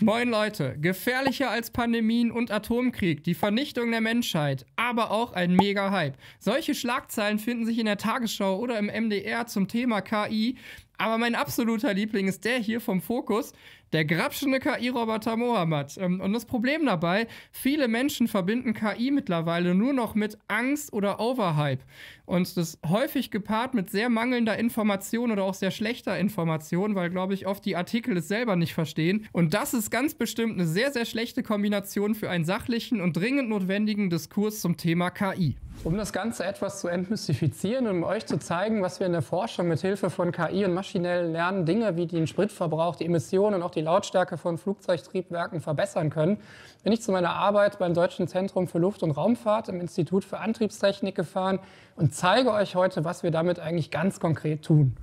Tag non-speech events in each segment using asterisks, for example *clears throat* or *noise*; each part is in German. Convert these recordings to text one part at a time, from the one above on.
Moin Leute, gefährlicher als Pandemien und Atomkrieg, die Vernichtung der Menschheit, aber auch ein Mega-Hype. Solche Schlagzeilen finden sich in der Tagesschau oder im MDR zum Thema KI, aber mein absoluter Liebling ist der hier vom Fokus, der grapschende KI-Roboter Mohammed. Ähm, und das Problem dabei, viele Menschen verbinden KI mittlerweile nur noch mit Angst oder Overhype. Und das häufig gepaart mit sehr mangelnder Information oder auch sehr schlechter Information, weil, glaube ich, oft die Artikel es selber nicht verstehen. Und das ist ganz bestimmt eine sehr, sehr schlechte Kombination für einen sachlichen und dringend notwendigen Diskurs zum Thema KI. Um das Ganze etwas zu entmystifizieren und um euch zu zeigen, was wir in der Forschung mit Hilfe von KI und maschinellen Lernen Dinge wie den Spritverbrauch, die Emissionen und auch die Lautstärke von Flugzeugtriebwerken verbessern können, bin ich zu meiner Arbeit beim Deutschen Zentrum für Luft- und Raumfahrt im Institut für Antriebstechnik gefahren und zeige euch heute, was wir damit eigentlich ganz konkret tun.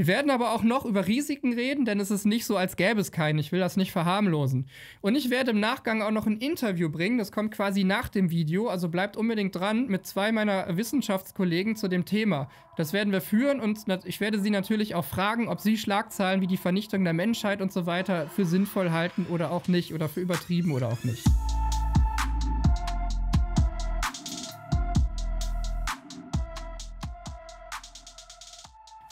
Wir werden aber auch noch über Risiken reden, denn es ist nicht so, als gäbe es keinen. Ich will das nicht verharmlosen. Und ich werde im Nachgang auch noch ein Interview bringen. Das kommt quasi nach dem Video. Also bleibt unbedingt dran mit zwei meiner Wissenschaftskollegen zu dem Thema. Das werden wir führen und ich werde sie natürlich auch fragen, ob sie Schlagzeilen wie die Vernichtung der Menschheit und so weiter für sinnvoll halten oder auch nicht oder für übertrieben oder auch nicht.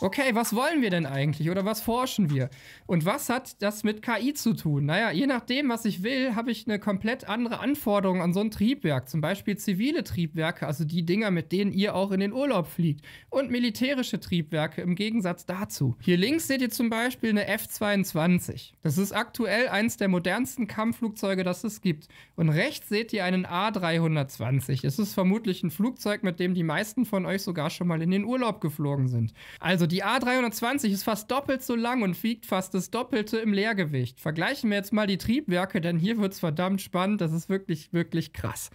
okay, was wollen wir denn eigentlich oder was forschen wir? Und was hat das mit KI zu tun? Naja, je nachdem, was ich will, habe ich eine komplett andere Anforderung an so ein Triebwerk. Zum Beispiel zivile Triebwerke, also die Dinger, mit denen ihr auch in den Urlaub fliegt. Und militärische Triebwerke im Gegensatz dazu. Hier links seht ihr zum Beispiel eine F-22. Das ist aktuell eins der modernsten Kampfflugzeuge, das es gibt. Und rechts seht ihr einen A320. Es ist vermutlich ein Flugzeug, mit dem die meisten von euch sogar schon mal in den Urlaub geflogen sind. Also die A320 ist fast doppelt so lang und wiegt fast das Doppelte im Leergewicht. Vergleichen wir jetzt mal die Triebwerke, denn hier wird es verdammt spannend. Das ist wirklich, wirklich krass.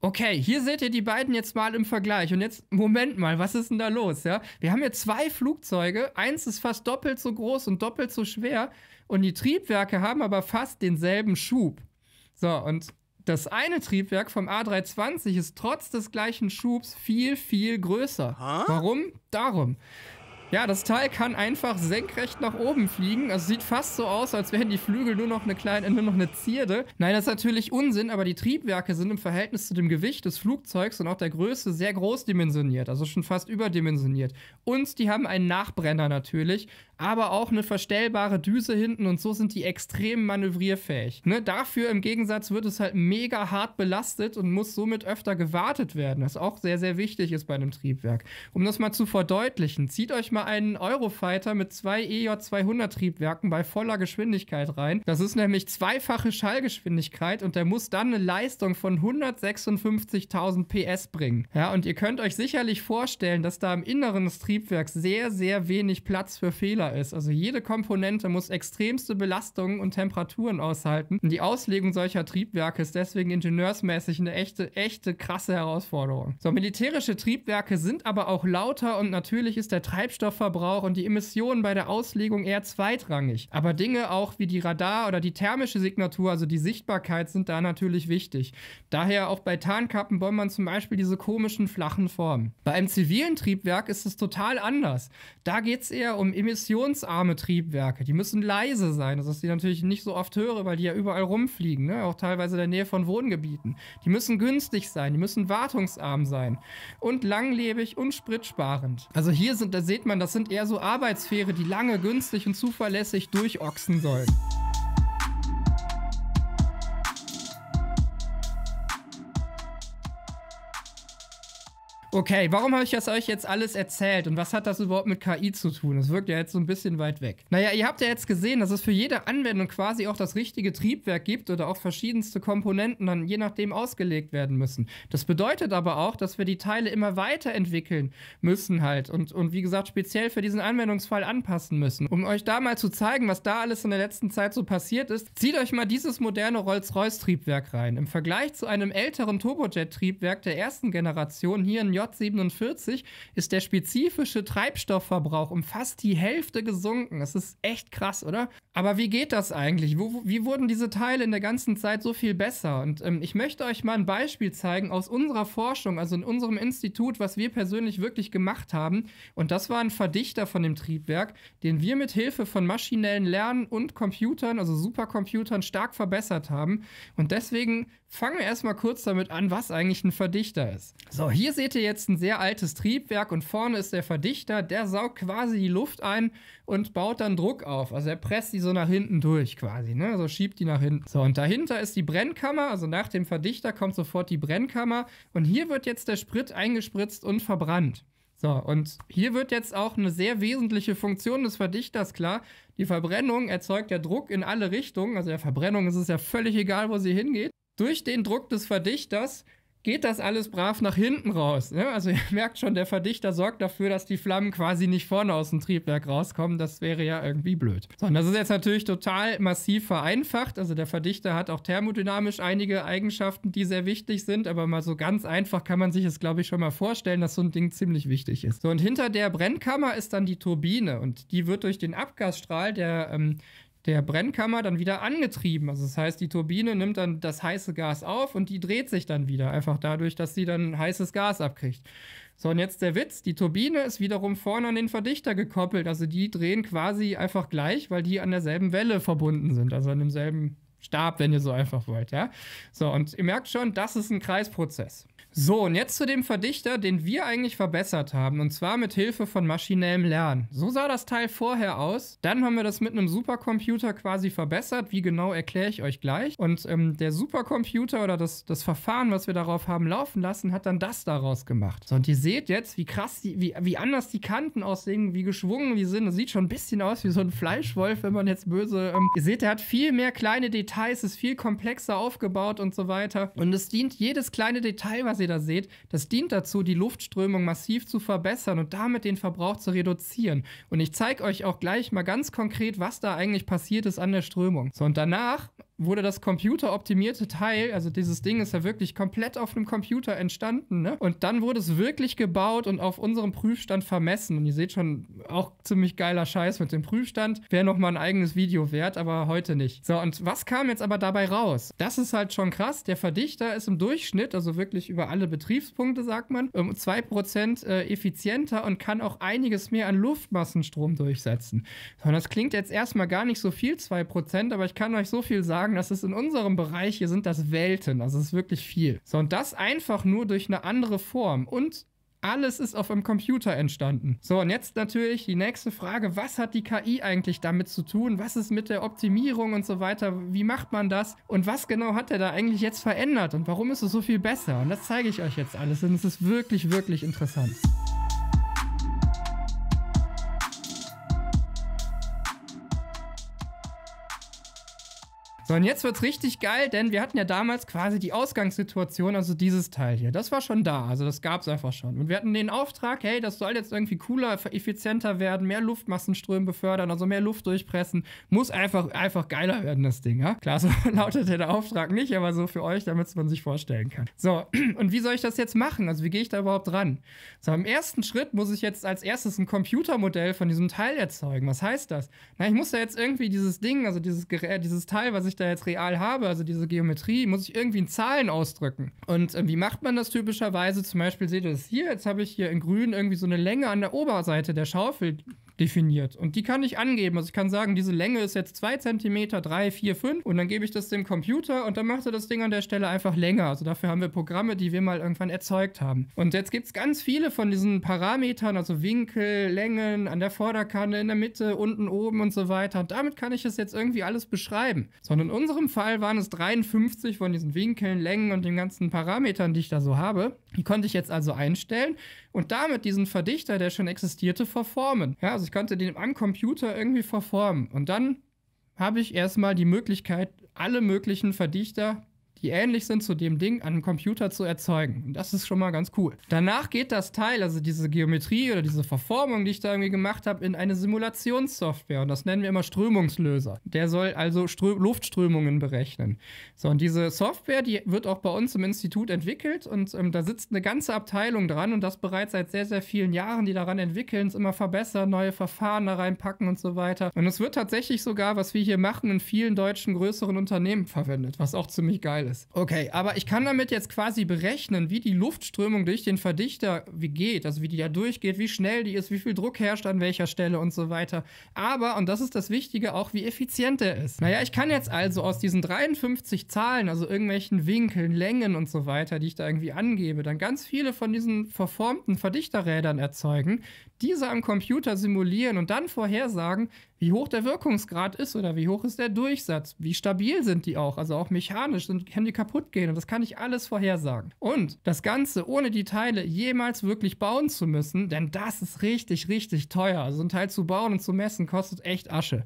Okay, hier seht ihr die beiden jetzt mal im Vergleich. Und jetzt, Moment mal, was ist denn da los? Ja? Wir haben hier zwei Flugzeuge. Eins ist fast doppelt so groß und doppelt so schwer. Und die Triebwerke haben aber fast denselben Schub. So, und das eine Triebwerk vom A320 ist trotz des gleichen Schubs viel, viel größer. Huh? Warum? Darum. Ja, das Teil kann einfach senkrecht nach oben fliegen. Also sieht fast so aus, als wären die Flügel nur noch eine kleine, nur noch eine Zierde. Nein, das ist natürlich Unsinn, aber die Triebwerke sind im Verhältnis zu dem Gewicht des Flugzeugs und auch der Größe sehr großdimensioniert, also schon fast überdimensioniert. Und die haben einen Nachbrenner natürlich, aber auch eine verstellbare Düse hinten und so sind die extrem manövrierfähig. Ne? Dafür im Gegensatz wird es halt mega hart belastet und muss somit öfter gewartet werden, was auch sehr, sehr wichtig ist bei einem Triebwerk. Um das mal zu verdeutlichen, zieht euch mal mal einen Eurofighter mit zwei EJ200-Triebwerken bei voller Geschwindigkeit rein. Das ist nämlich zweifache Schallgeschwindigkeit und der muss dann eine Leistung von 156.000 PS bringen. Ja, und ihr könnt euch sicherlich vorstellen, dass da im Inneren des Triebwerks sehr, sehr wenig Platz für Fehler ist. Also jede Komponente muss extremste Belastungen und Temperaturen aushalten. Und die Auslegung solcher Triebwerke ist deswegen ingenieursmäßig eine echte, echte krasse Herausforderung. So, militärische Triebwerke sind aber auch lauter und natürlich ist der Treibstoff Treibstoffverbrauch und die Emissionen bei der Auslegung eher zweitrangig. Aber Dinge auch wie die Radar- oder die thermische Signatur, also die Sichtbarkeit, sind da natürlich wichtig. Daher auch bei Tarnkappenbombern zum Beispiel diese komischen flachen Formen. Bei einem zivilen Triebwerk ist es total anders. Da geht es eher um emissionsarme Triebwerke. Die müssen leise sein, dass ich die natürlich nicht so oft höre, weil die ja überall rumfliegen, ne? auch teilweise in der Nähe von Wohngebieten. Die müssen günstig sein, die müssen wartungsarm sein und langlebig und spritsparend. Also hier sind, da sieht man das sind eher so Arbeitsfähre, die lange, günstig und zuverlässig durchochsen sollen. Okay, warum habe ich das euch jetzt alles erzählt und was hat das überhaupt mit KI zu tun? Das wirkt ja jetzt so ein bisschen weit weg. Naja, ihr habt ja jetzt gesehen, dass es für jede Anwendung quasi auch das richtige Triebwerk gibt oder auch verschiedenste Komponenten dann je nachdem ausgelegt werden müssen. Das bedeutet aber auch, dass wir die Teile immer weiterentwickeln müssen halt und, und wie gesagt speziell für diesen Anwendungsfall anpassen müssen. Um euch da mal zu zeigen, was da alles in der letzten Zeit so passiert ist, zieht euch mal dieses moderne Rolls-Royce-Triebwerk rein. Im Vergleich zu einem älteren Turbojet-Triebwerk der ersten Generation hier in J J47 ist der spezifische Treibstoffverbrauch um fast die Hälfte gesunken. Das ist echt krass, oder? Aber wie geht das eigentlich? Wo, wie wurden diese Teile in der ganzen Zeit so viel besser? Und ähm, ich möchte euch mal ein Beispiel zeigen aus unserer Forschung, also in unserem Institut, was wir persönlich wirklich gemacht haben. Und das war ein Verdichter von dem Triebwerk, den wir mit Hilfe von maschinellen Lernen und Computern, also Supercomputern, stark verbessert haben. Und deswegen fangen wir erstmal kurz damit an, was eigentlich ein Verdichter ist. So, hier seht ihr jetzt ein sehr altes Triebwerk und vorne ist der Verdichter, der saugt quasi die Luft ein und baut dann Druck auf. Also er presst die so nach hinten durch quasi, ne? Also schiebt die nach hinten. So, und dahinter ist die Brennkammer, also nach dem Verdichter kommt sofort die Brennkammer und hier wird jetzt der Sprit eingespritzt und verbrannt. So, und hier wird jetzt auch eine sehr wesentliche Funktion des Verdichters klar. Die Verbrennung erzeugt ja Druck in alle Richtungen. Also der Verbrennung ist es ja völlig egal, wo sie hingeht. Durch den Druck des Verdichters geht das alles brav nach hinten raus. Ne? Also ihr *laughs* merkt schon, der Verdichter sorgt dafür, dass die Flammen quasi nicht vorne aus dem Triebwerk rauskommen. Das wäre ja irgendwie blöd. So, und das ist jetzt natürlich total massiv vereinfacht. Also der Verdichter hat auch thermodynamisch einige Eigenschaften, die sehr wichtig sind. Aber mal so ganz einfach kann man sich es, glaube ich, schon mal vorstellen, dass so ein Ding ziemlich wichtig ist. So, und hinter der Brennkammer ist dann die Turbine. Und die wird durch den Abgasstrahl, der ähm, der Brennkammer dann wieder angetrieben. Also das heißt, die Turbine nimmt dann das heiße Gas auf und die dreht sich dann wieder, einfach dadurch, dass sie dann heißes Gas abkriegt. So, und jetzt der Witz, die Turbine ist wiederum vorne an den Verdichter gekoppelt. Also die drehen quasi einfach gleich, weil die an derselben Welle verbunden sind, also an demselben Stab, wenn ihr so einfach wollt, ja. So, und ihr merkt schon, das ist ein Kreisprozess. So, und jetzt zu dem Verdichter, den wir eigentlich verbessert haben, und zwar mit Hilfe von maschinellem Lernen. So sah das Teil vorher aus. Dann haben wir das mit einem Supercomputer quasi verbessert. Wie genau erkläre ich euch gleich. Und ähm, der Supercomputer oder das, das Verfahren, was wir darauf haben laufen lassen, hat dann das daraus gemacht. So, und ihr seht jetzt, wie krass, die, wie, wie anders die Kanten aussehen, wie geschwungen die sind. Das sieht schon ein bisschen aus wie so ein Fleischwolf, wenn man jetzt böse. Ähm, ihr seht, der hat viel mehr kleine Details Detail, es ist viel komplexer aufgebaut und so weiter. Und es dient, jedes kleine Detail, was ihr da seht, das dient dazu, die Luftströmung massiv zu verbessern und damit den Verbrauch zu reduzieren. Und ich zeige euch auch gleich mal ganz konkret, was da eigentlich passiert ist an der Strömung. So, und danach wurde das computeroptimierte Teil, also dieses Ding ist ja wirklich komplett auf einem Computer entstanden, ne? Und dann wurde es wirklich gebaut und auf unserem Prüfstand vermessen. Und ihr seht schon, auch ziemlich geiler Scheiß mit dem Prüfstand. Wäre nochmal ein eigenes Video wert, aber heute nicht. So, und was kam jetzt aber dabei raus? Das ist halt schon krass. Der Verdichter ist im Durchschnitt, also wirklich über alle Betriebspunkte, sagt man, um 2% äh, effizienter und kann auch einiges mehr an Luftmassenstrom durchsetzen. und das klingt jetzt erstmal gar nicht so viel, 2%, aber ich kann euch so viel sagen, sagen, das ist in unserem Bereich, hier sind das Welten, also es ist wirklich viel. So, und das einfach nur durch eine andere Form und alles ist auf einem Computer entstanden. So, und jetzt natürlich die nächste Frage, was hat die KI eigentlich damit zu tun? Was ist mit der Optimierung und so weiter? Wie macht man das? Und was genau hat er da eigentlich jetzt verändert? Und warum ist es so viel besser? Und das zeige ich euch jetzt alles. denn es ist wirklich, wirklich interessant. So, und jetzt wird's richtig geil, denn wir hatten ja damals quasi die Ausgangssituation, also dieses Teil hier. Das war schon da, also das gab's einfach schon. Und wir hatten den Auftrag, hey, das soll jetzt irgendwie cooler, effizienter werden, mehr Luftmassenströme befördern, also mehr Luft durchpressen. Muss einfach, einfach geiler werden, das Ding, ja? Klar, so *laughs* lautet der Auftrag nicht, aber so für euch, damit es man sich vorstellen kann. So, *clears throat* und wie soll ich das jetzt machen? Also, wie gehe ich da überhaupt ran? So, im ersten Schritt muss ich jetzt als erstes ein Computermodell von diesem Teil erzeugen. Was heißt das? Na, ich muss da jetzt irgendwie dieses Ding, also dieses Gerät, dieses Teil, was ich ich da jetzt real habe, also diese Geometrie, muss ich irgendwie in Zahlen ausdrücken. Und äh, wie macht man das typischerweise? Zum Beispiel seht ihr das hier, jetzt habe ich hier in grün irgendwie so eine Länge an der Oberseite der Schaufel definiert. Und die kann ich angeben. Also ich kann sagen, diese Länge ist jetzt 2 cm, 3, 4, 5 und dann gebe ich das dem Computer und dann macht er das Ding an der Stelle einfach länger. Also dafür haben wir Programme, die wir mal irgendwann erzeugt haben. Und jetzt gibt es ganz viele von diesen Parametern, also Winkel, Längen, an der Vorderkanne, in der Mitte, unten, oben und so weiter. Und damit kann ich es jetzt irgendwie alles beschreiben. Sondern in unserem Fall waren es 53 von diesen Winkeln, Längen und den ganzen Parametern, die ich da so habe. Die konnte ich jetzt also einstellen und damit diesen Verdichter, der schon existierte, verformen. Ja, also ich konnte den am Computer irgendwie verformen. Und dann habe ich erstmal die Möglichkeit, alle möglichen Verdichter die ähnlich sind zu dem Ding an einem Computer zu erzeugen. Und das ist schon mal ganz cool. Danach geht das Teil, also diese Geometrie oder diese Verformung, die ich da irgendwie gemacht habe, in eine Simulationssoftware. Und das nennen wir immer Strömungslöser. Der soll also Strö Luftströmungen berechnen. So, und diese Software, die wird auch bei uns im Institut entwickelt. Und ähm, da sitzt eine ganze Abteilung dran und das bereits seit sehr, sehr vielen Jahren, die daran entwickeln, es immer verbessern, neue Verfahren da reinpacken und so weiter. Und es wird tatsächlich sogar, was wir hier machen, in vielen deutschen größeren Unternehmen verwendet, was auch ziemlich geil Geiles. Okay, aber ich kann damit jetzt quasi berechnen, wie die Luftströmung durch den Verdichter wie geht, also wie die da durchgeht, wie schnell die ist, wie viel Druck herrscht an welcher Stelle und so weiter. Aber, und das ist das Wichtige, auch wie effizient er ist. Naja, ich kann jetzt also aus diesen 53 Zahlen, also irgendwelchen Winkeln, Längen und so weiter, die ich da irgendwie angebe, dann ganz viele von diesen verformten Verdichterrädern erzeugen, diese am Computer simulieren und dann vorhersagen, wie hoch der Wirkungsgrad ist oder wie hoch ist der Durchsatz, wie stabil sind die auch, also auch mechanisch sind, können die kaputt gehen und das kann ich alles vorhersagen. Und das Ganze ohne die Teile jemals wirklich bauen zu müssen, denn das ist richtig, richtig teuer. Also ein Teil zu bauen und zu messen kostet echt Asche.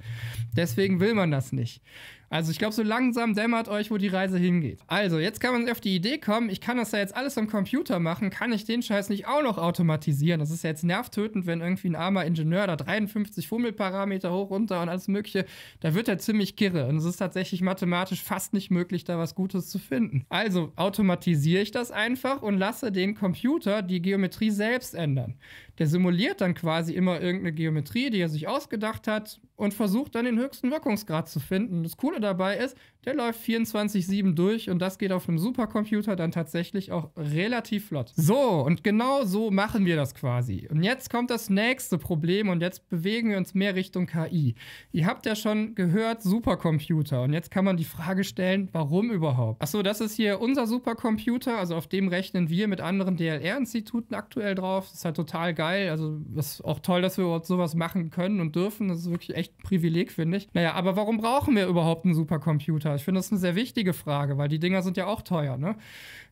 Deswegen will man das nicht. Also ich glaube, so langsam dämmert euch, wo die Reise hingeht. Also, jetzt kann man auf die Idee kommen, ich kann das ja jetzt alles am Computer machen, kann ich den Scheiß nicht auch noch automatisieren? Das ist ja jetzt nervtötend, wenn irgendwie ein armer Ingenieur da 53 Fummelparameter hoch, runter und alles mögliche, da wird er ziemlich kirre. Und es ist tatsächlich mathematisch fast nicht möglich, da was Gutes zu finden. Also automatisiere ich das einfach und lasse den Computer die Geometrie selbst ändern. Der simuliert dann quasi immer irgendeine Geometrie, die er sich ausgedacht hat und versucht dann den höchsten Wirkungsgrad zu finden. Das Coole dabei ist, der läuft 24-7 durch und das geht auf einem Supercomputer dann tatsächlich auch relativ flott. So, und genau so machen wir das quasi. Und jetzt kommt das nächste Problem und jetzt bewegen wir uns mehr Richtung KI. Ihr habt ja schon gehört, Supercomputer. Und jetzt kann man die Frage stellen, warum überhaupt? Achso, das ist hier unser Supercomputer. Also auf dem rechnen wir mit anderen DLR-Instituten aktuell drauf. Das ist halt total geil. Also ist auch toll, dass wir überhaupt sowas machen können und dürfen. Das ist wirklich echt ein Privileg, finde ich. Naja, aber warum brauchen wir überhaupt einen Supercomputer? Ich finde das eine sehr wichtige Frage, weil die Dinger sind ja auch teuer. Ne?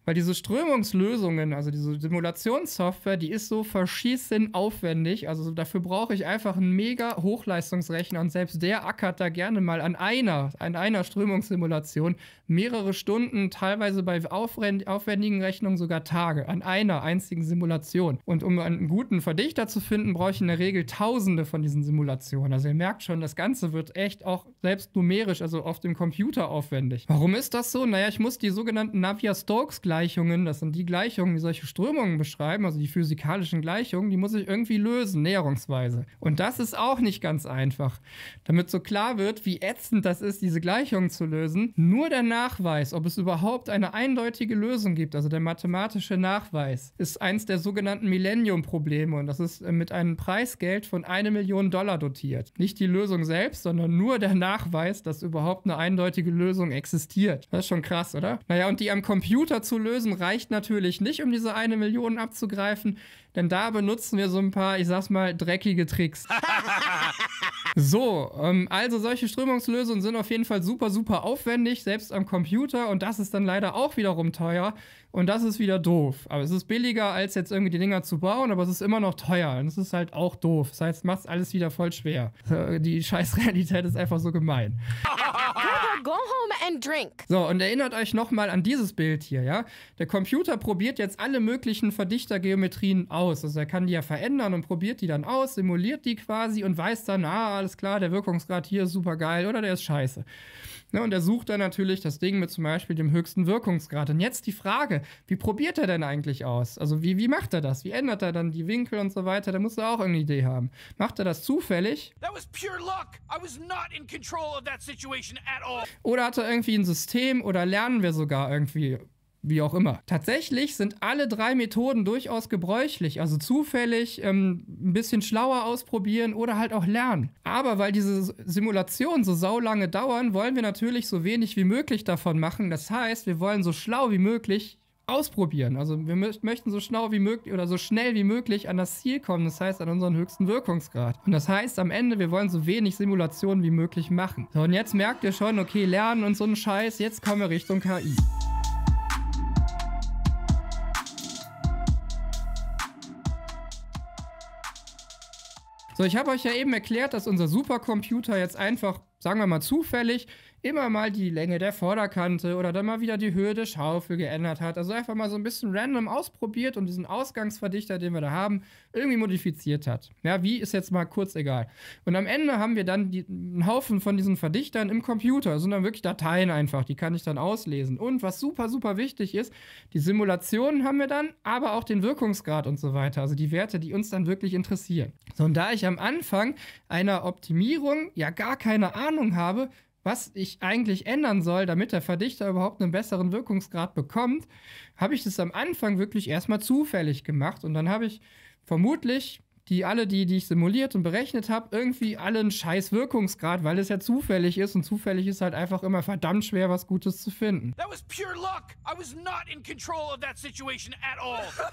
Weil diese Strömungslösungen, also diese Simulationssoftware, die ist so verschießen aufwendig. Also dafür brauche ich einfach einen mega Hochleistungsrechner und selbst der ackert da gerne mal an einer, an einer Strömungssimulation mehrere Stunden, teilweise bei aufwendigen Rechnungen sogar Tage, an einer einzigen Simulation. Und um einen guten Verdichter zu finden, brauche ich in der Regel Tausende von diesen Simulationen. Also ihr merkt schon, das Ganze wird echt auch selbst numerisch, also auf dem Computer aufwendig. Warum ist das so? Naja, ich muss die sogenannten Navier-Stokes gleichungen Gleichungen, das sind die Gleichungen, die solche Strömungen beschreiben, also die physikalischen Gleichungen, die muss ich irgendwie lösen, näherungsweise. Und das ist auch nicht ganz einfach. Damit so klar wird, wie ätzend das ist, diese Gleichungen zu lösen, nur der Nachweis, ob es überhaupt eine eindeutige Lösung gibt, also der mathematische Nachweis, ist eins der sogenannten Millennium-Probleme und das ist äh, mit einem Preisgeld von eine Million Dollar dotiert. Nicht die Lösung selbst, sondern nur der Nachweis, dass überhaupt eine eindeutige Lösung existiert. Das ist schon krass, oder? Naja, und die am Computer zu lösen, lösen reicht natürlich nicht, um diese eine Million abzugreifen, denn da benutzen wir so ein paar, ich sag's mal, dreckige Tricks. *laughs* so, ähm, also solche Strömungslösungen sind auf jeden Fall super, super aufwendig, selbst am Computer und das ist dann leider auch wiederum teuer. Und das ist wieder doof. Aber es ist billiger, als jetzt irgendwie die Dinger zu bauen, aber es ist immer noch teuer. Und es ist halt auch doof. Das heißt, macht alles wieder voll schwer. *laughs* Die Scheißrealität ist einfach so gemein. Go home and drink. So, und erinnert euch nochmal an dieses Bild hier, ja? Der Computer probiert jetzt alle möglichen Verdichtergeometrien aus. Also er kann die ja verändern und probiert die dann aus, simuliert die quasi und weiß dann, ah, alles klar, der Wirkungsgrad hier ist super geil oder der ist scheiße. Ne, und er sucht dann natürlich das Ding mit zum Beispiel dem höchsten Wirkungsgrad. Und jetzt die Frage, wie probiert er denn eigentlich aus? Also wie, wie macht er das? Wie ändert er dann die Winkel und so weiter? Da muss er auch irgendeine Idee haben. Macht er das zufällig? Oder hat er irgendwie ein System oder lernen wir sogar irgendwie wie auch immer. Tatsächlich sind alle drei Methoden durchaus gebräuchlich, also zufällig ähm, ein bisschen schlauer ausprobieren oder halt auch lernen. Aber weil diese Simulationen so saulange dauern, wollen wir natürlich so wenig wie möglich davon machen. Das heißt, wir wollen so schlau wie möglich ausprobieren. Also wir mö möchten so schnell wie möglich oder so schnell wie möglich an das Ziel kommen, das heißt an unseren höchsten Wirkungsgrad. Und das heißt am Ende, wir wollen so wenig Simulationen wie möglich machen. So, und jetzt merkt ihr schon, okay, lernen und so einen Scheiß, jetzt kommen wir Richtung KI. So, ich habe euch ja eben erklärt, dass unser Supercomputer jetzt einfach, sagen wir mal zufällig, immer mal die Länge der Vorderkante oder dann mal wieder die Höhe der Schaufel geändert hat. Also einfach mal so ein bisschen random ausprobiert und diesen Ausgangsverdichter, den wir da haben, irgendwie modifiziert hat. Ja, wie ist jetzt mal kurz egal. Und am Ende haben wir dann die, einen Haufen von diesen Verdichtern im Computer. Das sind dann wirklich Dateien einfach, die kann ich dann auslesen. Und was super, super wichtig ist, die Simulationen haben wir dann, aber auch den Wirkungsgrad und so weiter. Also die Werte, die uns dann wirklich interessieren. So, und da ich am Anfang einer Optimierung ja gar keine Ahnung habe, was ich eigentlich ändern soll, damit der Verdichter überhaupt einen besseren Wirkungsgrad bekommt, habe ich das am Anfang wirklich erstmal zufällig gemacht. Und dann habe ich vermutlich die alle, die, die ich simuliert und berechnet habe, irgendwie alle einen scheiß Wirkungsgrad, weil es ja zufällig ist und zufällig ist halt einfach immer verdammt schwer, was Gutes zu finden. That was pure luck. I was not in control of that situation at all. *laughs*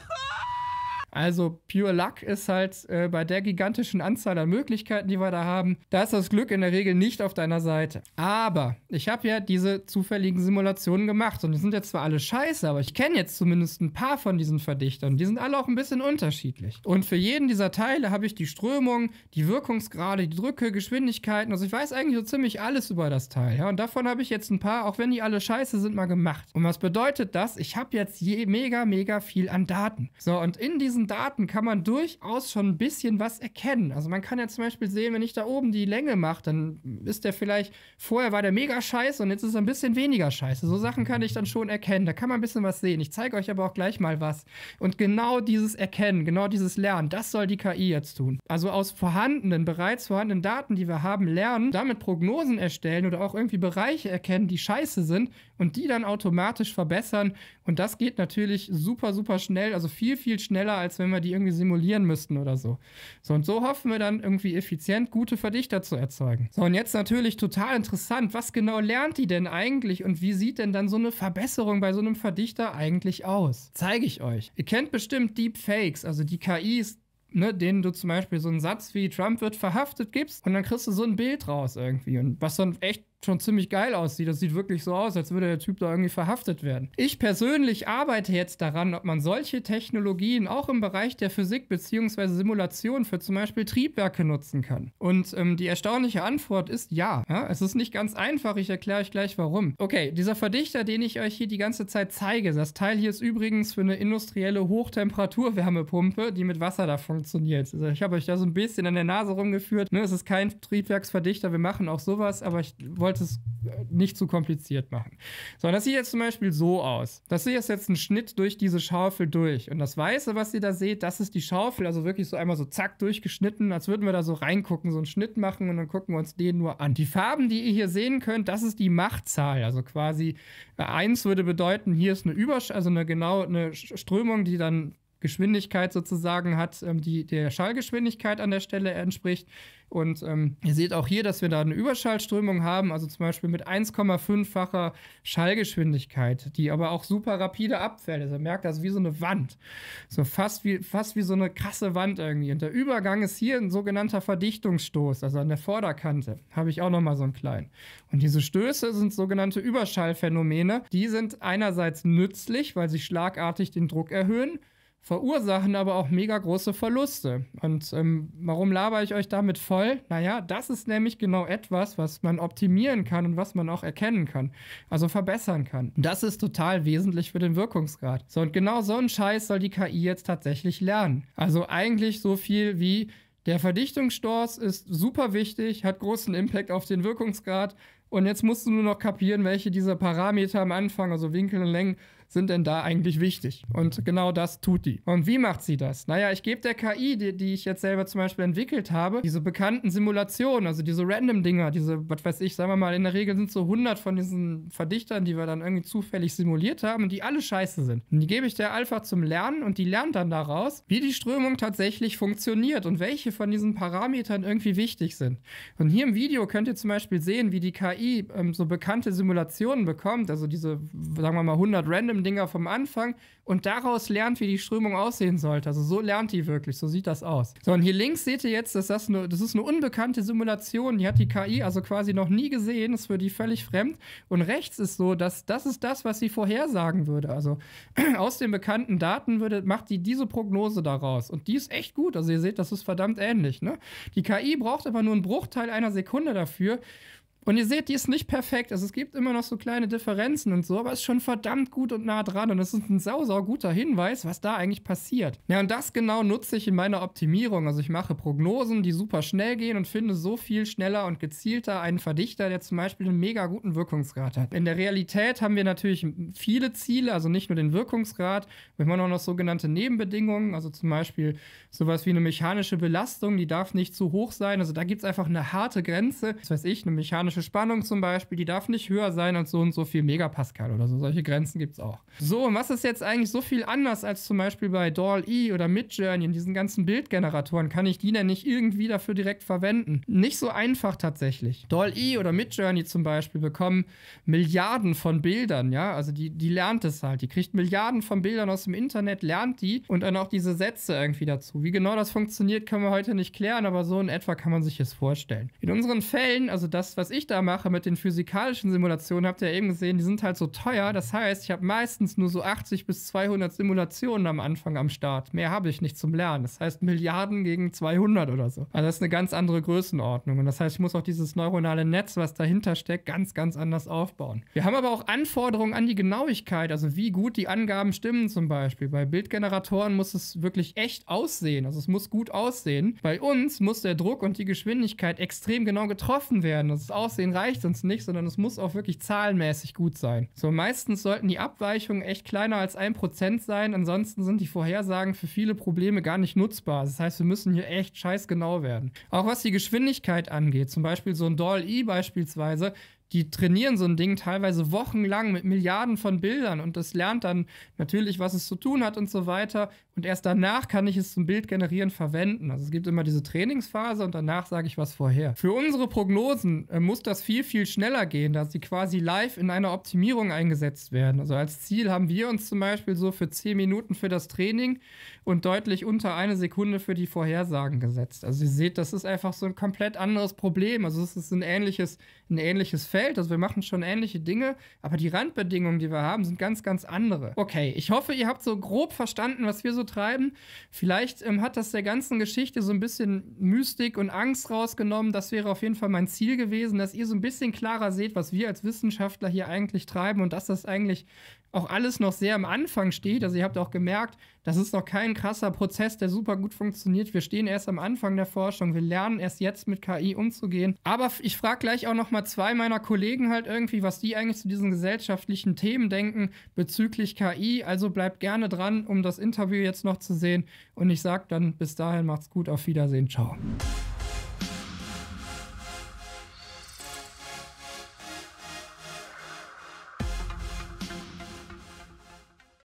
Also Pure Luck ist halt äh, bei der gigantischen Anzahl an Möglichkeiten, die wir da haben, da ist das Glück in der Regel nicht auf deiner Seite. Aber ich habe ja diese zufälligen Simulationen gemacht und die sind jetzt zwar alle scheiße, aber ich kenne jetzt zumindest ein paar von diesen Verdichtern. Die sind alle auch ein bisschen unterschiedlich. Und für jeden dieser Teile habe ich die Strömung, die Wirkungsgrade, die Drücke, Geschwindigkeiten. Also ich weiß eigentlich so ziemlich alles über das Teil. Ja? Und davon habe ich jetzt ein paar, auch wenn die alle scheiße sind, mal gemacht. Und was bedeutet das? Ich habe jetzt je mega, mega viel an Daten. So, und in diesen Daten kann man durchaus schon ein bisschen was erkennen. Also man kann ja zum Beispiel sehen, wenn ich da oben die Länge mache, dann ist der vielleicht, vorher war der mega scheiße und jetzt ist er ein bisschen weniger scheiße. So Sachen kann ich dann schon erkennen. Da kann man ein bisschen was sehen. Ich zeige euch aber auch gleich mal was. Und genau dieses Erkennen, genau dieses Lernen, das soll die KI jetzt tun. Also aus vorhandenen, bereits vorhandenen Daten, die wir haben, lernen, damit Prognosen erstellen oder auch irgendwie Bereiche erkennen, die scheiße sind und die dann automatisch verbessern. Und das geht natürlich super, super schnell, also viel, viel schneller als als wenn wir die irgendwie simulieren müssten oder so. So und so hoffen wir dann irgendwie effizient gute Verdichter zu erzeugen. So und jetzt natürlich total interessant, was genau lernt die denn eigentlich und wie sieht denn dann so eine Verbesserung bei so einem Verdichter eigentlich aus? Zeige ich euch. Ihr kennt bestimmt Deepfakes, also die KIs, ne, denen du zum Beispiel so einen Satz wie Trump wird verhaftet gibst und dann kriegst du so ein Bild raus irgendwie und was so ein echt schon ziemlich geil aussieht. Das sieht wirklich so aus, als würde der Typ da irgendwie verhaftet werden. Ich persönlich arbeite jetzt daran, ob man solche Technologien auch im Bereich der Physik bzw. Simulation für zum Beispiel Triebwerke nutzen kann. Und ähm, die erstaunliche Antwort ist ja. ja. Es ist nicht ganz einfach, ich erkläre euch gleich warum. Okay, dieser Verdichter, den ich euch hier die ganze Zeit zeige, das Teil hier ist übrigens für eine industrielle Hochtemperaturwärmepumpe, die mit Wasser da funktioniert. Also ich habe euch da so ein bisschen an der Nase rumgeführt. Ne, es ist kein Triebwerksverdichter, wir machen auch sowas, aber ich wollte sollte es äh, nicht zu kompliziert machen. So, das sieht jetzt zum Beispiel so aus. Das ist jetzt ein Schnitt durch diese Schaufel durch. Und das Weiße, was ihr da seht, das ist die Schaufel, also wirklich so einmal so zack durchgeschnitten, als würden wir da so reingucken, so einen Schnitt machen und dann gucken wir uns den nur an. Die Farben, die ihr hier sehen könnt, das ist die Machtzahl. Also quasi 1 äh, würde bedeuten, hier ist eine Übersch also eine genau eine Strömung, die dann Geschwindigkeit sozusagen hat, ähm, die der Schallgeschwindigkeit an der Stelle entspricht. Und ähm, ihr seht auch hier, dass wir da eine Überschallströmung haben, also zum Beispiel mit 1,5-facher Schallgeschwindigkeit, die aber auch super rapide abfällt. Also merkt das wie so eine Wand. So fast wie, fast wie so eine krasse Wand irgendwie. Und der Übergang ist hier ein sogenannter Verdichtungsstoß, also an der Vorderkante. Habe ich auch nochmal so einen kleinen. Und diese Stöße sind sogenannte Überschallphänomene. Die sind einerseits nützlich, weil sie schlagartig den Druck erhöhen verursachen aber auch mega große Verluste. Und ähm, warum laber ich euch damit voll? Naja, das ist nämlich genau etwas, was man optimieren kann und was man auch erkennen kann, also verbessern kann. Das ist total wesentlich für den Wirkungsgrad. So, und genau so einen Scheiß soll die KI jetzt tatsächlich lernen. Also eigentlich so viel wie. Der Verdichtungsstoß ist super wichtig, hat großen Impact auf den Wirkungsgrad. Und jetzt musst du nur noch kapieren, welche dieser Parameter am Anfang, also Winkel und Längen, sind denn da eigentlich wichtig? Und genau das tut die. Und wie macht sie das? Naja, ich gebe der KI, die, die ich jetzt selber zum Beispiel entwickelt habe, diese bekannten Simulationen, also diese Random-Dinger, diese, was weiß ich, sagen wir mal, in der Regel sind so 100 von diesen Verdichtern, die wir dann irgendwie zufällig simuliert haben und die alle scheiße sind. Und die gebe ich der einfach zum Lernen und die lernt dann daraus, wie die Strömung tatsächlich funktioniert und welche von diesen Parametern irgendwie wichtig sind. Und hier im Video könnt ihr zum Beispiel sehen, wie die KI ähm, so bekannte Simulationen bekommt, also diese, sagen wir mal, 100 Random Random-Dinger vom Anfang und daraus lernt, wie die Strömung aussehen sollte. Also so lernt die wirklich, so sieht das aus. So, und hier links seht ihr jetzt, dass das, eine, das ist eine unbekannte Simulation, die hat die KI also quasi noch nie gesehen, ist für die völlig fremd. Und rechts ist so, dass das ist das, was sie vorhersagen würde. Also *clears throat* aus den bekannten Daten würde, macht die diese Prognose daraus. Und die ist echt gut. Also ihr seht, das ist verdammt ähnlich. Ne? Die KI braucht aber nur einen Bruchteil einer Sekunde dafür und ihr seht, die ist nicht perfekt. Also es gibt immer noch so kleine Differenzen und so, aber es ist schon verdammt gut und nah dran. Und das ist ein sau, sau guter Hinweis, was da eigentlich passiert. Ja, und das genau nutze ich in meiner Optimierung. Also ich mache Prognosen, die super schnell gehen und finde so viel schneller und gezielter einen Verdichter, der zum Beispiel einen mega guten Wirkungsgrad hat. In der Realität haben wir natürlich viele Ziele, also nicht nur den Wirkungsgrad. Wir haben auch noch sogenannte Nebenbedingungen, also zum Beispiel sowas wie eine mechanische Belastung, die darf nicht zu hoch sein. Also da gibt es einfach eine harte Grenze. Das weiß ich, eine mechanische thermische Spannung zum Beispiel, die darf nicht höher sein als so und so viel Megapascal oder so. Solche Grenzen gibt es auch. So, und was ist jetzt eigentlich so viel anders als zum Beispiel bei DALL-E oder Midjourney in diesen ganzen Bildgeneratoren? Kann ich die denn nicht irgendwie dafür direkt verwenden? Nicht so einfach tatsächlich. DALL-E oder Midjourney zum Beispiel bekommen Milliarden von Bildern, ja, also die, die lernt es halt. Die kriegt Milliarden von Bildern aus dem Internet, lernt die und dann auch diese Sätze irgendwie dazu. Wie genau das funktioniert, können wir heute nicht klären, aber so in etwa kann man sich es vorstellen. In unseren Fällen, also das, was ich ich da mache mit den physikalischen Simulationen, habt ihr ja eben gesehen, die sind halt so teuer. Das heißt, ich habe meistens nur so 80 bis 200 Simulationen am Anfang am Start. Mehr habe ich nicht zum Lernen. Das heißt, Milliarden gegen 200 oder so. Also das ist eine ganz andere Größenordnung. Und das heißt, ich muss auch dieses neuronale Netz, was dahinter steckt, ganz, ganz anders aufbauen. Wir haben aber auch Anforderungen an die Genauigkeit, also wie gut die Angaben stimmen zum Beispiel. Bei Bildgeneratoren muss es wirklich echt aussehen. Also es muss gut aussehen. Bei uns muss der Druck und die Geschwindigkeit extrem genau getroffen werden. Das ist auch Aussehen reicht uns nicht, sondern es muss auch wirklich zahlenmäßig gut sein. So meistens sollten die Abweichungen echt kleiner als 1% sein, ansonsten sind die Vorhersagen für viele Probleme gar nicht nutzbar. Das heißt, wir müssen hier echt scheißgenau werden. Auch was die Geschwindigkeit angeht, zum Beispiel so ein Doll-E beispielsweise, die trainieren so ein Ding teilweise wochenlang mit Milliarden von Bildern und das lernt dann natürlich, was es zu tun hat und so weiter. Und erst danach kann ich es zum Bild generieren verwenden. Also es gibt immer diese Trainingsphase und danach sage ich was vorher. Für unsere Prognosen äh, muss das viel, viel schneller gehen, da sie quasi live in einer Optimierung eingesetzt werden. Also als Ziel haben wir uns zum Beispiel so für 10 Minuten für das Training und deutlich unter eine Sekunde für die Vorhersagen gesetzt. Also ihr seht, das ist einfach so ein komplett anderes Problem. Also es ist ein ähnliches, ein ähnliches gefällt. Also wir machen schon ähnliche Dinge, aber die Randbedingungen, die wir haben, sind ganz, ganz andere. Okay, ich hoffe, ihr habt so grob verstanden, was wir so treiben. Vielleicht ähm, hat das der ganzen Geschichte so ein bisschen Mystik und Angst rausgenommen. Das wäre auf jeden Fall mein Ziel gewesen, dass ihr so ein bisschen klarer seht, was wir als Wissenschaftler hier eigentlich treiben und dass das eigentlich auch alles noch sehr am Anfang steht. Also ihr habt auch gemerkt, das ist noch kein krasser Prozess, der super gut funktioniert. Wir stehen erst am Anfang der Forschung. Wir lernen erst jetzt mit KI umzugehen. Aber ich frage gleich auch noch mal zwei meiner Kollegen halt irgendwie, was die eigentlich zu diesen gesellschaftlichen Themen denken bezüglich KI. Also bleibt gerne dran, um das Interview jetzt noch zu sehen. Und ich sage dann bis dahin, macht's gut, auf Wiedersehen, ciao.